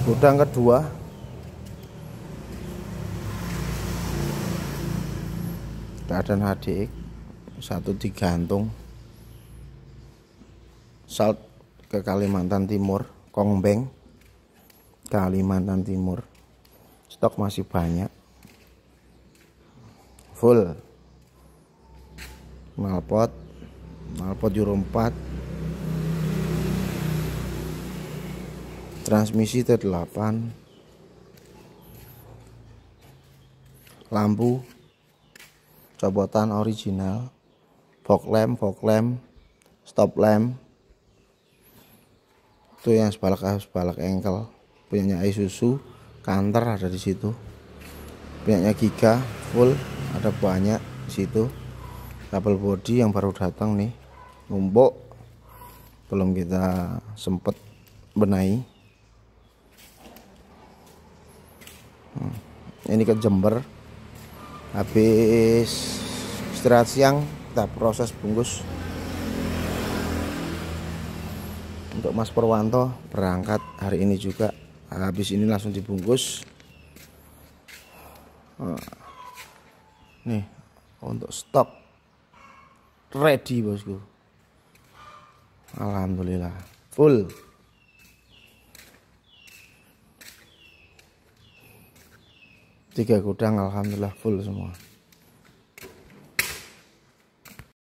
gudang kedua keadaan HDX satu digantung salt ke Kalimantan Timur Kongbeng Kalimantan Timur stok masih banyak full malpot malpot juru 4 transmisi T8 lampu copotan original fog lamp fog lamp stop lamp itu yang sebalak sebalak engkel punyanya Isuzu kanter ada di situ punyanya Giga full ada banyak di situ kabel body yang baru datang nih numpuk belum kita sempet benahi ini ke Jember habis istirahat siang kita proses bungkus untuk Mas Purwanto berangkat hari ini juga habis ini langsung dibungkus oh. nih untuk stok ready bosku Alhamdulillah full tiga gudang alhamdulillah full semua